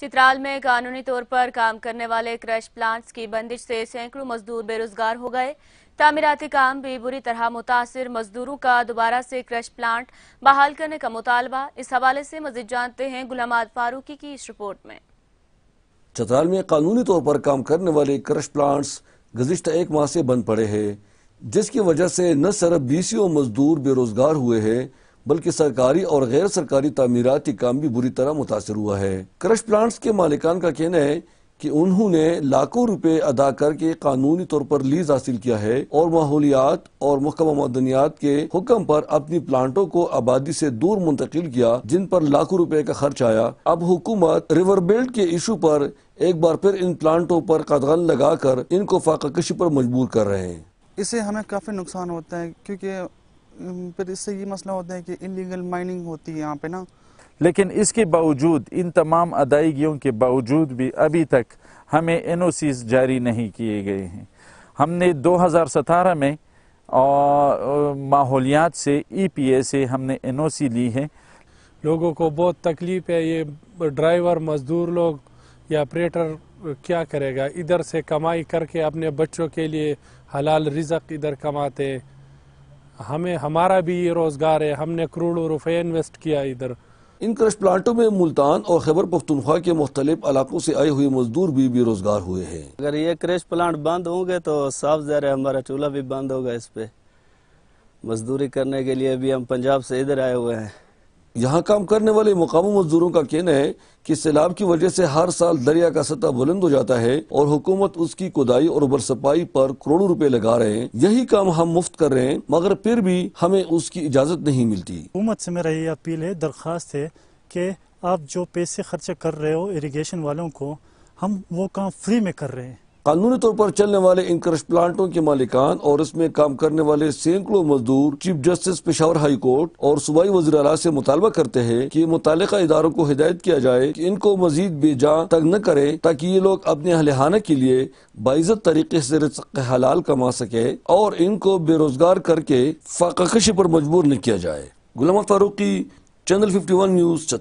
चित्राल में कानूनी तौर पर काम करने वाले क्रश प्लांट्स की बंदिश से सैकड़ों मजदूर बेरोजगार हो गए तामीराती काम भी बुरी तरह मुतासर मजदूरों का दोबारा से क्रश प्लांट बहाल करने का मुतालबा इस हवाले से मजीद जानते हैं गुलामाद फारूकी की इस रिपोर्ट में चित्राल में कानूनी तौर पर काम करने वाले क्रश प्लांट्स गुजशत एक माह से बंद पड़े हैं जिसकी वजह से न सिर्फ बीसियों मजदूर बेरोजगार हुए हैं बल्कि सरकारी और गैर सरकारी तमीराती काम भी बुरी तरह मुतासर हुआ है क्रश प्लांट्स के मालिकान का कहना है कि उन्होंने लाखों रुपए अदा करके कानूनी तौर पर लीज हासिल किया है और माहौलियात और महकमा मदनियात के हुक्म पर अपनी प्लांटों को आबादी से दूर मुंतकिल किया जिन पर लाखों रुपए का खर्च आया अब हुकूमत रिवर बेल्ट के इशू पर एक बार फिर इन प्लांटों पर कदगन लगाकर इनको कशी पर मजबूर कर रहे हैं इससे हमें काफ़ी नुकसान होता है क्योंकि फिर इससे ये मसला होता है कि इलीगल माइनिंग होती है यहाँ पे ना लेकिन इसके बावजूद इन तमाम अदायगियों के बावजूद भी अभी तक हमें एन जारी नहीं किए गए हैं हमने 2017 में माहौलियात से ई पी ए से हमने एन ली है लोगों को बहुत तकलीफ है ये ड्राइवर मजदूर लोग या ऑपरेटर क्या करेगा इधर से कमाई करके अपने बच्चों के लिए हलाल रिजक इधर कमाते हमें हमारा भी ये रोज़गार है हमने करोड़ों रुपये इन्वेस्ट किया इधर इन क्रश प्लांटों में मुल्तान और खैबर पख्तनख्वा के मुख्तलिफ इलाकों से आए हुए मजदूर भी बेरोजगार हुए हैं अगर ये क्रश प्लांट बंद होंगे तो साफ जहर है हमारा चूल्हा भी बंद होगा इस पे मजदूरी करने के लिए भी हम पंजाब से इधर आए हुए हैं यहाँ काम करने वाले मुकामी मजदूरों का कहना है कि सैलाब की वजह से हर साल दरिया का सतह बुलंद हो जाता है और हुकूमत उसकी खुदाई और बरसपाई पर करोड़ों रुपए लगा रहे हैं यही काम हम मुफ्त कर रहे हैं मगर फिर भी हमें उसकी इजाज़त नहीं मिलती हुकूमत से मेरा ये अपील है दरख्वास्त है कि आप जो पैसे खर्चा कर रहे हो इरीगेशन वालों को हम वो काम फ्री में कर रहे हैं कानूनी तौर पर चलने वाले इन क्रश प्लांटों के मालिकान और इसमें काम करने वाले सैकड़ों मजदूर chief justice Peshawar high court और सूबाई वजी अला से मुतालबा करते हैं कि मुतल इदारों को हिदायत किया जाए कि इनको मजीद बेजा तक न करें ताकि ये लोग अपने अहलहाना के लिए बाइजत तरीके से हलाल कमा सके और इनको बेरोजगार करके फाकशी पर मजबूर न किया जाए Ghulam Farooqui channel fifty one news